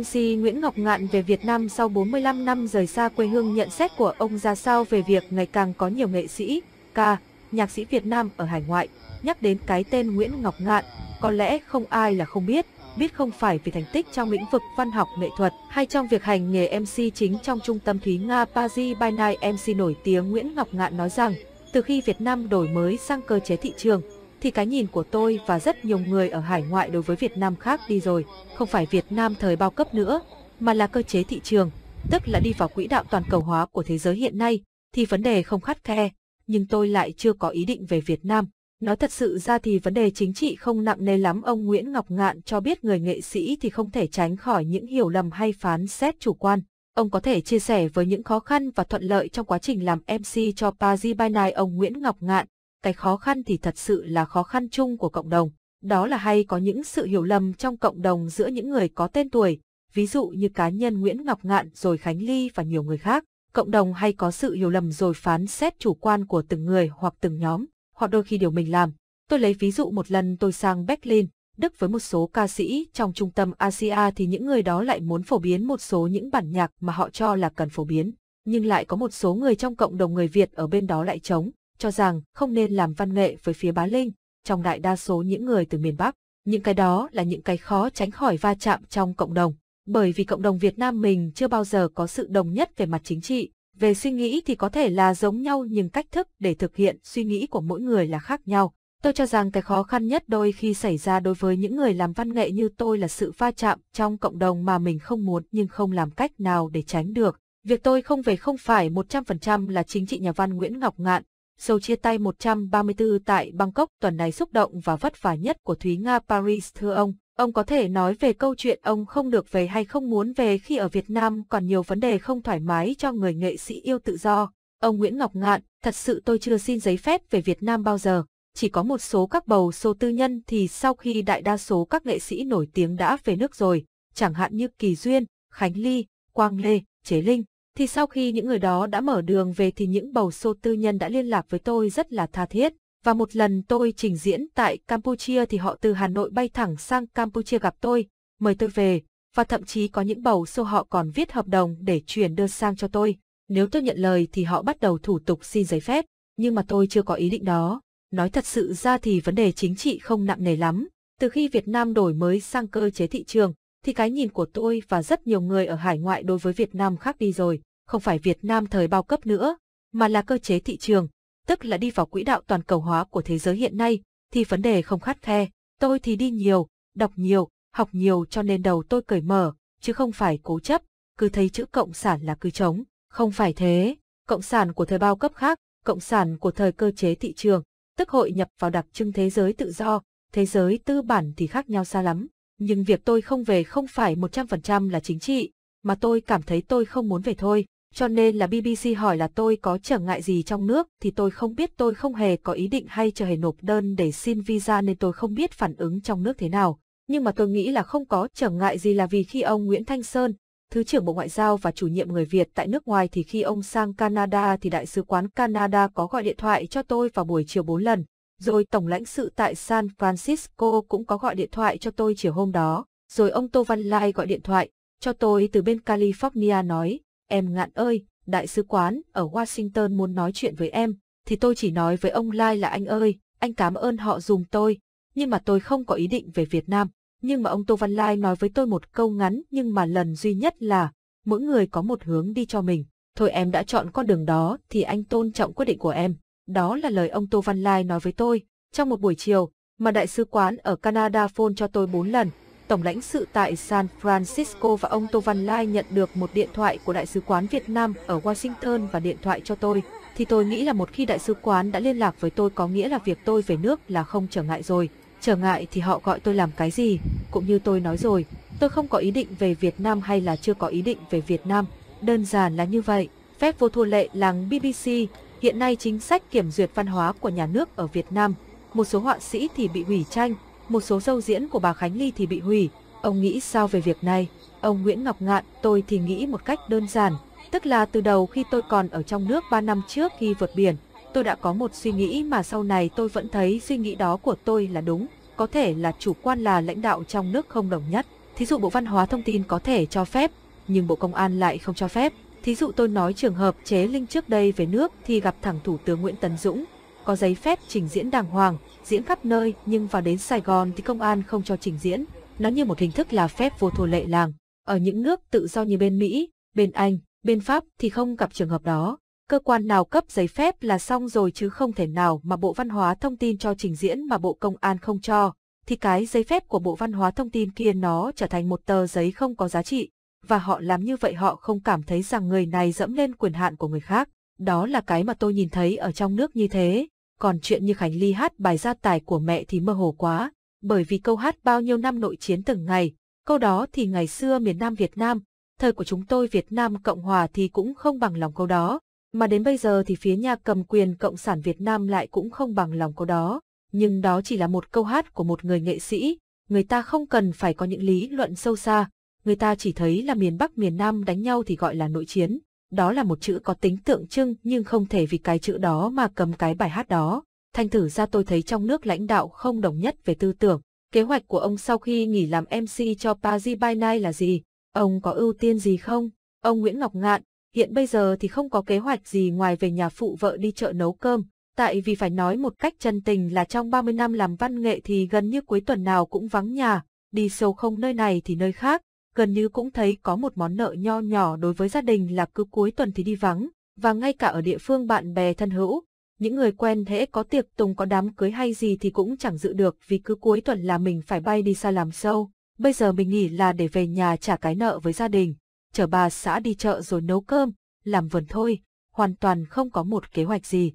MC Nguyễn Ngọc Ngạn về Việt Nam sau 45 năm rời xa quê hương nhận xét của ông ra sao về việc ngày càng có nhiều nghệ sĩ, ca, nhạc sĩ Việt Nam ở hải ngoại. Nhắc đến cái tên Nguyễn Ngọc Ngạn, có lẽ không ai là không biết, biết không phải vì thành tích trong lĩnh vực văn học nghệ thuật hay trong việc hành nghề MC chính trong trung tâm Thúy Nga Paris by Night MC nổi tiếng Nguyễn Ngọc Ngạn nói rằng, từ khi Việt Nam đổi mới sang cơ chế thị trường, thì cái nhìn của tôi và rất nhiều người ở hải ngoại đối với Việt Nam khác đi rồi, không phải Việt Nam thời bao cấp nữa, mà là cơ chế thị trường, tức là đi vào quỹ đạo toàn cầu hóa của thế giới hiện nay, thì vấn đề không khắt khe, nhưng tôi lại chưa có ý định về Việt Nam. Nói thật sự ra thì vấn đề chính trị không nặng nề lắm ông Nguyễn Ngọc Ngạn cho biết người nghệ sĩ thì không thể tránh khỏi những hiểu lầm hay phán xét chủ quan. Ông có thể chia sẻ với những khó khăn và thuận lợi trong quá trình làm MC cho Paris by Night ông Nguyễn Ngọc Ngạn, cái khó khăn thì thật sự là khó khăn chung của cộng đồng. Đó là hay có những sự hiểu lầm trong cộng đồng giữa những người có tên tuổi, ví dụ như cá nhân Nguyễn Ngọc Ngạn rồi Khánh Ly và nhiều người khác. Cộng đồng hay có sự hiểu lầm rồi phán xét chủ quan của từng người hoặc từng nhóm, hoặc đôi khi điều mình làm. Tôi lấy ví dụ một lần tôi sang Berlin, Đức với một số ca sĩ trong trung tâm Asia thì những người đó lại muốn phổ biến một số những bản nhạc mà họ cho là cần phổ biến, nhưng lại có một số người trong cộng đồng người Việt ở bên đó lại chống, cho rằng không nên làm văn nghệ với phía bá linh, trong đại đa số những người từ miền Bắc. Những cái đó là những cái khó tránh khỏi va chạm trong cộng đồng, bởi vì cộng đồng Việt Nam mình chưa bao giờ có sự đồng nhất về mặt chính trị, về suy nghĩ thì có thể là giống nhau nhưng cách thức để thực hiện suy nghĩ của mỗi người là khác nhau. Tôi cho rằng cái khó khăn nhất đôi khi xảy ra đối với những người làm văn nghệ như tôi là sự va chạm trong cộng đồng mà mình không muốn nhưng không làm cách nào để tránh được. Việc tôi không về không phải một trăm phần trăm là chính trị nhà văn Nguyễn Ngọc Ngạn, sâu chia tay 134 tại Bangkok tuần này xúc động và vất vả nhất của Thúy Nga Paris thưa ông. Ông có thể nói về câu chuyện ông không được về hay không muốn về khi ở Việt Nam còn nhiều vấn đề không thoải mái cho người nghệ sĩ yêu tự do. Ông Nguyễn Ngọc Ngạn, thật sự tôi chưa xin giấy phép về Việt Nam bao giờ. Chỉ có một số các bầu số tư nhân thì sau khi đại đa số các nghệ sĩ nổi tiếng đã về nước rồi, chẳng hạn như Kỳ Duyên, Khánh Ly, Quang Lê, Chế Linh thì sau khi những người đó đã mở đường về thì những bầu sô tư nhân đã liên lạc với tôi rất là tha thiết. Và một lần tôi trình diễn tại Campuchia thì họ từ Hà Nội bay thẳng sang Campuchia gặp tôi, mời tôi về, và thậm chí có những bầu sô họ còn viết hợp đồng để chuyển đơn sang cho tôi. Nếu tôi nhận lời thì họ bắt đầu thủ tục xin giấy phép, nhưng mà tôi chưa có ý định đó. Nói thật sự ra thì vấn đề chính trị không nặng nề lắm. Từ khi Việt Nam đổi mới sang cơ chế thị trường, thì cái nhìn của tôi và rất nhiều người ở hải ngoại đối với Việt Nam khác đi rồi, không phải Việt Nam thời bao cấp nữa, mà là cơ chế thị trường, tức là đi vào quỹ đạo toàn cầu hóa của thế giới hiện nay, thì vấn đề không khát khe, tôi thì đi nhiều, đọc nhiều, học nhiều cho nên đầu tôi cởi mở, chứ không phải cố chấp, cứ thấy chữ cộng sản là cứ chống, không phải thế, cộng sản của thời bao cấp khác, cộng sản của thời cơ chế thị trường, tức hội nhập vào đặc trưng thế giới tự do, thế giới tư bản thì khác nhau xa lắm nhưng việc tôi không về không phải 100% là chính trị, mà tôi cảm thấy tôi không muốn về thôi, cho nên là BBC hỏi là tôi có trở ngại gì trong nước thì tôi không biết tôi không hề có ý định hay chưa hề nộp đơn để xin visa nên tôi không biết phản ứng trong nước thế nào. Nhưng mà tôi nghĩ là không có trở ngại gì là vì khi ông Nguyễn Thanh Sơn, Thứ trưởng Bộ Ngoại giao và chủ nhiệm người Việt tại nước ngoài thì khi ông sang Canada thì Đại sứ quán Canada có gọi điện thoại cho tôi vào buổi chiều 4 lần, rồi Tổng lãnh sự tại San Francisco cũng có gọi điện thoại cho tôi chiều hôm đó. Rồi ông Tô Văn Lai gọi điện thoại cho tôi từ bên California nói, em ngạn ơi, đại sứ quán ở Washington muốn nói chuyện với em, thì tôi chỉ nói với ông Lai là anh ơi, anh cảm ơn họ dùng tôi, nhưng mà tôi không có ý định về Việt Nam. Nhưng mà ông Tô Văn Lai nói với tôi một câu ngắn nhưng mà lần duy nhất là mỗi người có một hướng đi cho mình. Thôi em đã chọn con đường đó thì anh tôn trọng quyết định của em. Đó là lời ông Tô Văn Lai nói với tôi trong một buổi chiều mà đại sứ quán ở Canada phone cho tôi 4 lần. Tổng lãnh sự tại San Francisco và ông Tô Văn Lai nhận được một điện thoại của Đại sứ quán Việt Nam ở Washington và điện thoại cho tôi, thì tôi nghĩ là một khi Đại sứ quán đã liên lạc với tôi có nghĩa là việc tôi về nước là không trở ngại rồi. Trở ngại thì họ gọi tôi làm cái gì? Cũng như tôi nói rồi, tôi không có ý định về Việt Nam hay là chưa có ý định về Việt Nam. Đơn giản là như vậy. Phép vô thua lệ làng BBC Hiện nay chính sách kiểm duyệt văn hóa của nhà nước ở Việt Nam, một số họa sĩ thì bị hủy tranh, một số sâu diễn của bà Khánh Ly thì bị hủy. Ông nghĩ sao về việc này? Ông Nguyễn Ngọc Ngạn, tôi thì nghĩ một cách đơn giản, tức là từ đầu khi tôi còn ở trong nước 3 năm trước khi vượt biển, tôi đã có một suy nghĩ mà sau này tôi vẫn thấy suy nghĩ đó của tôi là đúng, có thể là chủ quan là lãnh đạo trong nước không đồng nhất. Thí dụ Bộ Văn hóa Thông tin có thể cho phép, nhưng Bộ Công an lại không cho phép. Thí dụ tôi nói trường hợp chế linh trước đây về nước thì gặp thẳng Thủ tướng Nguyễn Tấn Dũng, có giấy phép trình diễn đàng hoàng, diễn khắp nơi nhưng vào đến Sài Gòn thì công an không cho trình diễn. Nó như một hình thức là phép vô thua lệ làng. Ở những nước tự do như bên Mỹ, bên Anh, bên Pháp thì không gặp trường hợp đó. Cơ quan nào cấp giấy phép là xong rồi chứ không thể nào mà Bộ Văn hóa Thông tin cho trình diễn mà Bộ Công an không cho, thì cái giấy phép của Bộ Văn hóa Thông tin kia nó trở thành một tờ giấy không có giá trị, và họ làm như vậy họ không cảm thấy rằng người này dẫm lên quyền hạn của người khác. Đó là cái mà tôi nhìn thấy ở trong nước như thế. Còn chuyện như Khánh Ly hát bài gia tài của mẹ thì mơ hồ quá, bởi vì câu hát bao nhiêu năm nội chiến từng ngày, câu đó thì ngày xưa miền Nam Việt Nam, thời của chúng tôi Việt Nam Cộng Hòa thì cũng không bằng lòng câu đó, mà đến bây giờ thì phía nhà cầm quyền Cộng sản Việt Nam lại cũng không bằng lòng câu đó. Nhưng đó chỉ là một câu hát của một người nghệ sĩ, người ta không cần phải có những lý luận sâu xa, người ta chỉ thấy là miền Bắc miền Nam đánh nhau thì gọi là nội chiến. Đó là một chữ có tính tượng trưng nhưng không thể vì cái chữ đó mà cầm cái bài hát đó. Thành thử ra tôi thấy trong nước lãnh đạo không đồng nhất về tư tưởng. Kế hoạch của ông sau khi nghỉ làm MC cho Paris by Night là gì? Ông có ưu tiên gì không? Ông Nguyễn Ngọc Ngạn, hiện bây giờ thì không có kế hoạch gì ngoài về nhà phụ vợ đi chợ nấu cơm. Tại vì phải nói một cách chân tình là trong 30 năm làm văn nghệ thì gần như cuối tuần nào cũng vắng nhà, đi sâu không nơi này thì nơi khác, gần như cũng thấy có một món nợ nho nhỏ đối với gia đình là cứ cuối tuần thì đi vắng, và ngay cả ở địa phương bạn bè thân hữu, những người quen thế có tiệc tùng có đám cưới hay gì thì cũng chẳng dự được vì cứ cuối tuần là mình phải bay đi xa làm sâu. Bây giờ mình nghỉ là để về nhà trả cái nợ với gia đình, chở bà xã đi chợ rồi nấu cơm, làm vườn thôi, hoàn toàn không có một kế hoạch gì.